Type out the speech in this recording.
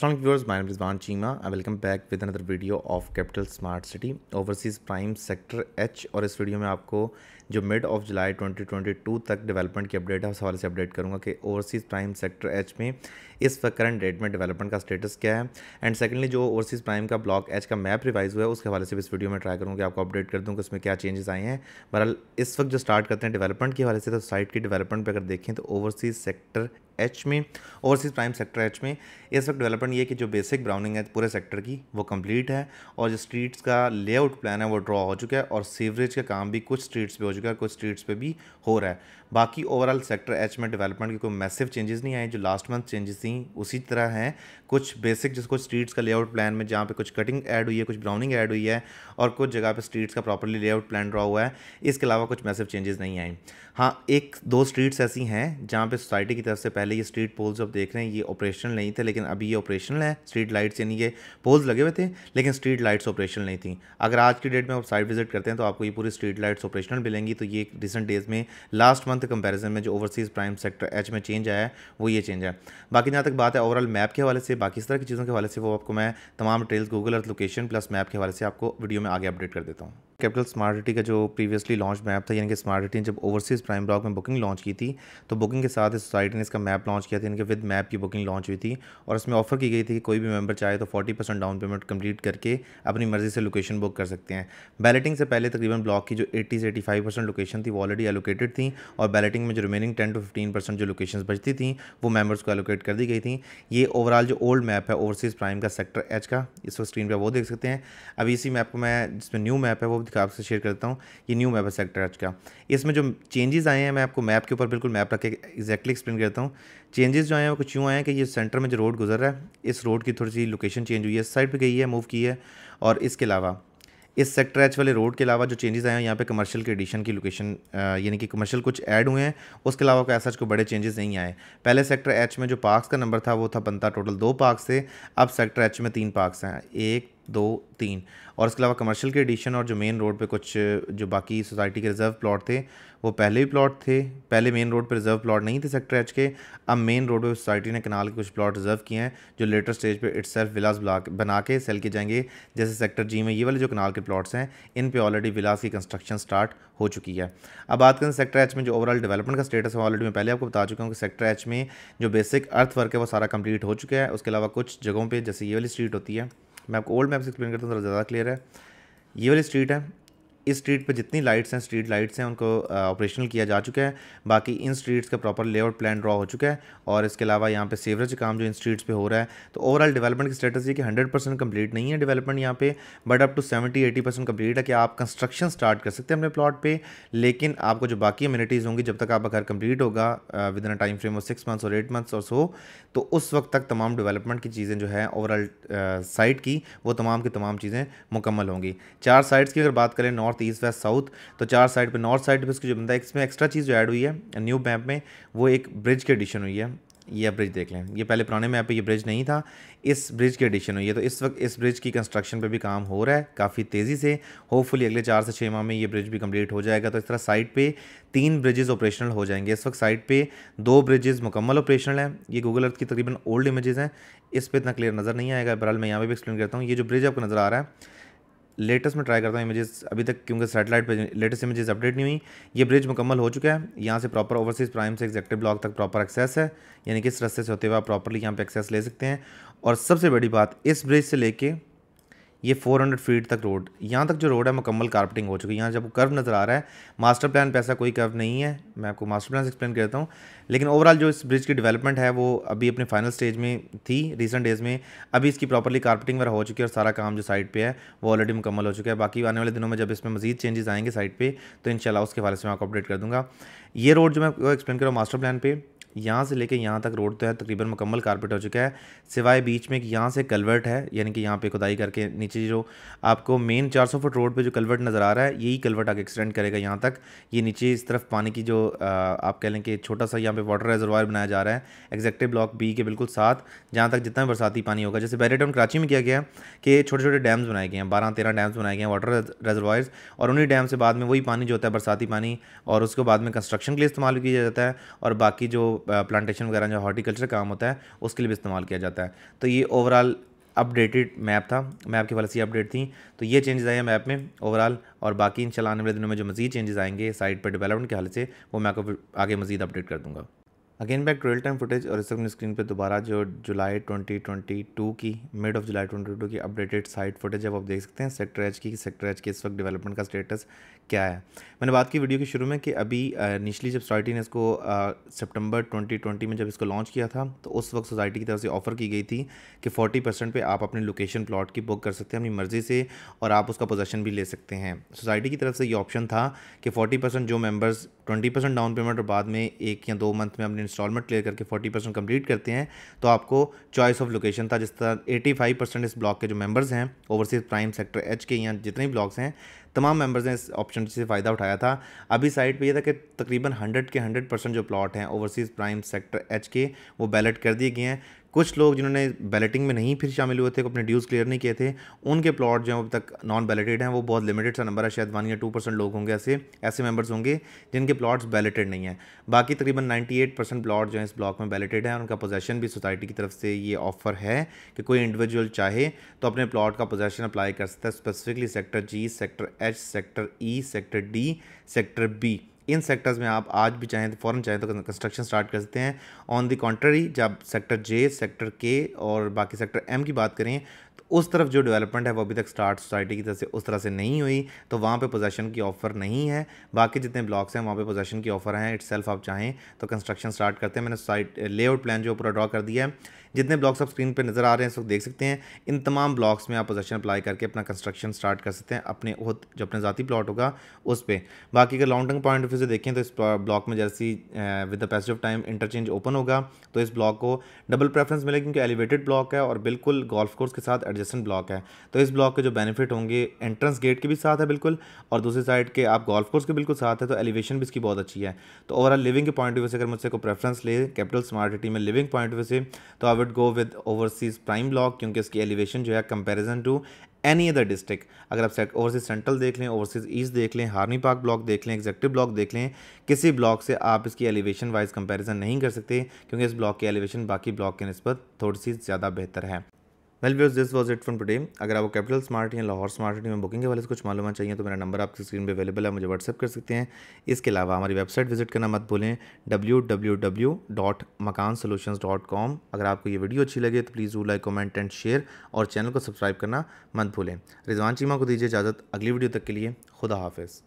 Assalamu viewers my Rizwan Cheema I welcome back with another video of capital smart city overseas prime sector H और इस video में आपको जो mid of July 2022 तक development की update है उस हवाले से अपडेट करूंगा कि ओवरसीज़ प्राइम सेक्टर एच में इस वक्त करंट डेट में डेवलपमेंट का स्टेटस क्या है एंड सेकेंडली जो ओवरसीज़ प्राइम का ब्लॉक एच का मैप रिवाइज हुआ है उसके हवाले से भी इस वीडियो में ट्राई करूँगा कि आपको अपडेट कर दूँ कि उसमें क्या चेंजेस आए हैं बहरहाल इस वक्त जो स्टार्ट करते हैं डेवलपमेंट के हवाले से तो साइट की डेवलपमेंट पर अगर देखें तो ओवरसीज़ सेक्टर एच में ओवरसीज़ प्राइम सेक्टर एच में इस वक्त डेवलपमेंट ये कि जो बेसिक ब्राउनिंग है पूरे सेक्टर की वो कंप्लीट है और जो स्ट्रीट्स का लेआउट प्लान है वो ड्रॉ हो चुका है और सीवरेज का काम भी कुछ स्ट्रीट्स पे हो चुका है कुछ स्ट्रीट्स पे भी हो रहा है बाकी ओवरऑल सेक्टर एच में डेवलपमेंट के कोई मैसिव चेंजेस नहीं आए जो लास्ट मंथ चेंजेस थी उसी तरह हैं कुछ बेसिक जिसको स्ट्रीट्स का लेआउट प्लान में जहाँ पे कुछ कटिंग ऐड हुई है कुछ ब्राउनिंग ऐड हुई है और कुछ जगह पर स्ट्रीट्स का प्रॉपरली लेआउट प्लान ड्रा हुआ है इसके अलावा कुछ मैसिव चेंजेस नहीं आए हाँ एक दो स्ट्रीट्स ऐसी हैं जहाँ पे सोसाइटी की तरफ से पहले ये स्ट्रीट पोल्स अब देख रहे हैं ये ऑपरेशनल नहीं थे लेकिन अभी ये ऑपरेशनल है स्ट्रीट लाइट्स यानी ये पोल्स लगे हुए थे लेकिन स्ट्रीट लाइट्स ऑपरेशनल नहीं थी अगर आज की डेट में आप साइट विजिट करते हैं तो आपको ये पूरी स्ट्रीट लाइट्स ऑपरेशनल मिलेंगी तो ये रिसेंट डेज़ में लास्ट मंथ कंपेरिजन में जो ओवरसीज़ प्राइम सेक्टर एच में चेंज आया है वो ये चेंज है बाकी जहाँ तक बात है ओवरऑल मैप के हवाले से बाकी इस तरह की चीज़ों के हवाले से वो आपको मैं तमाम details Google Earth location plus map के हवाले से आपको वीडियो में आगे अपडेट कर देता हूँ कैपिटल स्मार्ट सिटी का जो प्रीवियसली लॉन्च मैप था यानी कि सिटी ने जब ओवरसीज़ प्राइम ब्लॉक में बुकिंग लॉन्च की थी तो बुकिंग के साथ इस सोसाइटी ने इसका मैप लॉन्च किया था यानी कि विद मैप की बुकिंग लॉन्च हुई थी और इसमें ऑफर की गई थी कि कोई भी मेंबर चाहे तो forty percent down payment complete करके अपनी मर्जी से लोकेशन बुक कर सकते हैं बैलेटिंग से पहले तकरीबन ब्लॉक की जो एट्टी से एटी फाइव परसेंट लोकेशन थी वो ऑलरेडी एलोकेटेड थी और बैलेटिंग में जो remaining ten to fifteen percent जो लोकेशन बचती थी वो मेम्बर्स को एलोकेट कर दी गई थी ये ओवरऑल जो ओल्ड मैप है ओवरसीज़ प्राइम का सेक्टर एच का इस स्क्रीन पर वो देख सकते हैं अभी इसी मैप को मैं जिसमें न्यू मैप है वो का आपसे शेयर करता हूँ ये न्यू मैप है सेक्टर आज का इसमें जो चेंजेस आए हैं मैं आपको मैप के ऊपर बिल्कुल मैप रख के एक्जैक्टली एक्सप्लेन करता हूँ चेंजेस जो आए हैं वो कुछ यूँ आए हैं कि ये सेंटर में जो रोड गुजर रहा है इस रोड की थोड़ी सी लोकेशन चेंज हुई है साइड पर गई है मूव की है और इसके अलावा इस सेक्टर एच वाले रोड के अलावा जो चेंजेस आए हैं यहाँ पे कमर्शियल के एडिशन की लोकेशन यानी कि कमर्शियल कुछ ऐड हुए हैं उसके अलावा कोई ऐसा कोई बड़े चेंजेस नहीं आए पहले सेक्टर एच में जो पार्क्स का नंबर था वो था बनता टोटल दो पार्क्स थे अब सेक्टर एच में तीन पार्क्स हैं एक दो तीन और इसके अलावा कमर्शियल के एडिशन और जो मेन रोड पे कुछ जो बाकी सोसाइटी के रिजर्व प्लॉट थे वो पहले भी प्लॉट थे पहले मेन रोड पे रिजर्व प्लॉट नहीं थे सेक्टर एच के अब मेन रोड पे सोसाइटी ने कनाल के कुछ प्लॉट रिजर्व किए हैं जो लेटर स्टेज पे इट्स सेल्फ विलास ब्लाक बना के सेल किए जाएंगे जैसे सेक्टर जी में ये वाले जो कनाल के प्लाट्स हैं इन पर ऑलरेडी विलास की कंस्ट्रक्शन स्टार्ट हो चुकी है अब बात करें सेक्टर एच में जो ओवरऑल डेवलपमेंट का स्टेटस है ऑलरेडी मैं पहले आपको बता चुका हूँ कि सेक्टर एच में जो बेसिक अर्थ वर्क है वो सारा कंप्लीट हो चुका है उसके अलावा कुछ जगहों पर जैसे ये वाली स्ट्रीट होती है मैं आपको ओल्ड मैप से एक्सप्लेन करता हूँ ज़्यादा क्लियर है ये वाली स्ट्रीट है इस स्ट्रीट पर जितनी लाइट्स हैं स्ट्रीट लाइट्स हैं उनको ऑपरेशनल किया जा चुका है बाकी इन स्ट्रीट्स का प्रॉपर लेआउट प्लान ड्रा हो चुका है और इसके अलावा यहाँ पे सीवरेज काम जो इन स्ट्रीट्स पे हो रहा है तो ओवरऑल डेवलपमेंट की स्टेटस ये कि हंड्रेड परसेंट कम्प्लीट नहीं है डेवलपमेंट यहाँ पे but up to seventy eighty percent complete है कि आप कंस्ट्रक्शन स्टार्ट कर सकते हैं अपने प्लाट पर लेकिन आपको जो बाकी अम्यूनिटीज़ होंगी जब तक आपका घर कम्प्लीट होगा within a time frame of six months और एट मंथ्स और सो तो उस वक्त तक तमाम डेवलपमेंट की चीज़ें जो है ओवरऑल साइट की वो तमाम की तमाम चीज़ें मुकम्मल होंगी चार साइट्स की अगर बात करें north north east west south तो चार साइड पे नॉर्थ साइड पे इसकी जो बनता है इसमें एक्स्ट्रा चीज़ जो ऐड हुई है न्यू मैप में वो एक ब्रिज की एडिशन हुई है ये ब्रिज देख लें ये पहले पुराने मैप पे ये ब्रिज नहीं था इस ब्रिज की एडिशन हुई है तो इस वक्त इस ब्रिज की कंस्ट्रक्शन पे भी काम हो रहा है काफ़ी तेज़ी से होपफुली अगले चार से छः माह में ये ब्रिज भी कंप्लीट हो जाएगा तो इस तरह साइड पे तीन ब्रिजेज़ ऑपरेशनल हो जाएंगे इस वक्त साइड पे दो ब्रिजेज़ मुकम्मल ऑपरेशनल हैं ये गूगल अर्थ की तकरीबन ओल्ड इमेजेज़ हैं इस पर इतना क्लियर नज़र नहीं आएगा बहरहाल मैं यहाँ पर भी एक्सप्लेन करता हूँ ये जो ब्रिज आपको नज़र आ रहा है लेटेस्ट में ट्राई करता हूँ इमेजेस अभी तक क्योंकि सेटेलाइट पर लेटेस्ट इमेजेस अपडेट नहीं हुई ये ब्रिज मुकम्मल हो चुका है यहाँ से प्रॉपर ओवरसीज़ प्राइम से एग्जेक्टिव ब्लॉक तक प्रॉपर एक्सेस है यानी कि इस रस्ते से होते हुए आप प्रॉपरली यहाँ पर एक्सेस ले सकते हैं और सबसे बड़ी बात इस ब्रिज से लेके ये 400 फीट तक रोड यहाँ तक जो रोड है मुकम्मल कारपेटिंग हो चुकी है यहाँ जब कर्व नज़र आ रहा है मास्टर प्लान पे ऐसा कोई कर्व नहीं है मैं आपको मास्टर प्लान से एक्सप्लेन करता हूँ लेकिन ओवरऑल जो इस ब्रिज की डेवलपमेंट है वो अभी अपने फाइनल स्टेज में थी रिसेंट डेज़ में अभी इसकी प्रॉपरली कारपेटिंग वगैरह हो चुकी है और सारा काम जो साइड पर है वो ऑलरेडी मुकम्मल हो चुका है बाकी आने वाले दिनों में जब इसमें मजीद चेंजेस आएंगे साइड पर तो इन उसके हवाले से मैं आपको अपडेट कर दूँगा ये रोड जो मैं एक्सप्लेन कर रहा हूँ मास्टर प्लान पर यहाँ से लेके यहाँ तक रोड तो है तकरीबन मुकम्मल कारपेट हो चुका है सिवाय बीच में एक यहाँ से कलवर्ट है यानी कि यहाँ पे खुदाई करके नीचे जो आपको मेन 400 फुट रोड पे जो कलवर्ट नज़र आ रहा है यही कलवर्ट आगे एक्सटेंड करेगा यहाँ तक ये नीचे इस तरफ पानी की जो आप कह लें कि छोटा सा यहाँ पर वाटर रेजरवायर बनाया जा रहा है एग्जेक्टिव ब्लॉक बी के बिल्कुल साथ जहाँ तक जितना बरसाती पानी होगा जैसे टाउन कराची में किया गया कि छोटे छोटे डैम्स बनाए गए हैं बारह तेरह डैम्स बनाए गए हैं वाटर रेजरवायर्स और उन्हीं डैम से बाद में वही पानी जो होता है बरसाती पानी और उसके बाद में कंस्ट्रक्शन के लिए इस्तेमाल किया जाता है और बाकी जो प्लांटेशन वगैरह जो हॉर्टिकल्चर काम होता है उसके लिए भी इस्तेमाल किया जाता है तो ये ओवरऑल अपडेटेड मैप था मैप के हवाले से अपडेट थी तो ये चेंजेस आए हैं मैप में ओवरऑल और बाकी इंशाल्लाह आने वाले दिनों में जो मज़ीद चेंजेस आएंगे साइट पर डेवलपमेंट के हवाले से वो मैं आपको आगे मज़ीद अपडेट कर दूँगा again back real time footage और इस स्क्रीन पे दोबारा जो जुलाई 2022 की मिड ऑफ जुलाई 2022 की अपडेटेड साइट फुटेज अब आप देख सकते हैं सेक्टर एच की सेक्टर एच के इस वक्त डेवलपमेंट का स्टेटस क्या है मैंने बात की वीडियो के शुरू में कि अभी निचली जब सोसाइटी ने इसको सितंबर 2020 में जब इसको लॉन्च किया था तो उस वक्त सोसाइटी की तरफ से ऑफर की गई थी कि 40 परसेंट पर आप अपने लोकेशन प्लॉट की बुक कर सकते हैं अपनी मर्ज़ी से और आप उसका पोजेशन भी ले सकते हैं सोसाइटी की तरफ से ये ऑप्शन था कि फोर्टी जो मेम्बर्स ट्वेंटी डाउन पेमेंट और बाद में एक या दो मंथ में अपने इंस्टॉलमेंट क्लियर करके फोर्टी परसेंट कम्प्लीट करते हैं तो आपको चॉइस ऑफ लोकेशन था जिस तरह एटी फाइव परसेंट इस ब्लॉक के जो मेंबर्स हैं ओवरसीज प्राइम सेक्टर एच के या जितने भी ब्लॉक्स हैं तमाम मेंबर्स ने इस ऑप्शन से फ़ायदा उठाया था अभी साइट पे ये था कि तकरीबन 100 के 100 परसेंट जो प्लॉट हैं ओवरसीज़ प्राइम सेक्टर एच के वो बैलेट कर दिए गए हैं कुछ लोग जिन्होंने बैलेटिंग में नहीं फिर शामिल हुए थे अपने ड्यूज़ क्लियर नहीं किए थे उनके प्लॉट जो अब तक नॉन बैलेटेड हैं वो बहुत लिमिटेड सा नंबर है शायद वन या टू परसेंट लोग होंगे ऐसे ऐसे मेंबर्स होंगे जिनके प्लॉट्स बैलेटेड नहीं हैं बाकी तकरीबन नाइन्टी एट परसेंट प्लॉट जो है इस ब्लॉक में बैलेटेड हैं उनका पोजेशन भी सोसाइटी की तरफ से ये ऑफर है कि कोई इंडिविजुअल चाहे तो अपने प्लॉट का पोजेशन अप्लाई कर सकता है specifically sector G sector H sector E sector D sector B इन सेक्टर्स में आप आज भी चाहें तो फ़ौरन चाहें तो कंस्ट्रक्शन स्टार्ट कर सकते हैं ऑन दी कॉन्ट्ररी जब सेक्टर जे सेक्टर के और बाकी सेक्टर एम की बात करें तो उस तरफ जो डेवलपमेंट है वो अभी तक स्टार्ट सोसाइटी की तरफ से उस तरह से नहीं हुई तो वहाँ पे पोजेशन की ऑफ़र नहीं है बाकी जितने ब्लॉक्स हैं वहाँ पे पोजेशन की ऑफ़र हैं इट्स आप चाहें तो कंस्ट्रक्शन स्टार्ट करते हैं मैंने साइट लेआउट प्लान जो पूरा ड्रा कर दिया है जितने ब्लॉक्स आप स्क्रीन पर नज़र आ रहे हैं इस वक्त देख सकते हैं इन तमाम ब्लॉक्स में आप पोजेशन अप्लाई करके अपना कंस्ट्रक्शन स्टार्ट कर सकते हैं अपने जो अपने ज़ाती प्लॉट होगा उस पर बाकी अगर long term point of view से देखें तो इस ब्लॉक में जैसी with the passage of time interchange open होगा तो इस ब्लॉक को डबल प्रेफरेंस मिलेगी क्योंकि एलिवेटेड ब्लॉक है और बिल्कुल गोल्फ कोर्स के साथ एडजस्टेंट ब्लॉक है तो इस ब्लॉक के जो बेनिफिट होंगे एंट्रेंस गेट के भी साथ है बिल्कुल और दूसरी साइड के आप गोल्फ कोर्स के बिल्कुल साथ है तो एलिवेशन भी इसकी बहुत अच्छी है तो ओवरऑल लिविंग के पॉइंट ऑफ व्यू से अगर मुझसे को प्रेफरेंस ले कैपिटल स्मार्ट सिटी में लिविंग पॉइंट ऑफ व्यू से तो I would go with overseas prime block क्योंकि इसकी एलिवेशन जो है comparison to any other district अगर आप सेट ओवरसीज सेंट्रल देख लें ओवरसीज ईस्ट देख लें हार्मी पार्क ब्लॉक देख लें एग्जेक्टिव ब्लॉक देख लें किसी ब्लॉक से आप इसकी एलिवेशन वाइज कंपैरिजन नहीं कर सकते क्योंकि इस ब्लॉक की एलिवेशन बाकी ब्लॉक के नस्बत थोड़ी सी ज़्यादा बेहतर है well views this was it from today अगर आपको कैपिटल स्मार्ट या लाहौर स्मार्ट में बुकिंग के वाले से कुछ मालूम चाहिए तो मेरा नंबर आपकी स्क्रीन पर अवेलेबल है मुझे व्हाट्सअप कर सकते हैं इसके अलावा हमारी वेबसाइट विजिट करना मत भूलें W W W dot Makaan solution dot com अगर आपको ये वीडियो अच्छी लगे तो प्लीज़ वो लाइक कमेंट एंड शेयर और चैनल को सब्सक्राइब करना मत भूलें रिजवान चीमा को दीजिए इजाज़त अगली वीडियो तक के लिए खुदा हाफिज़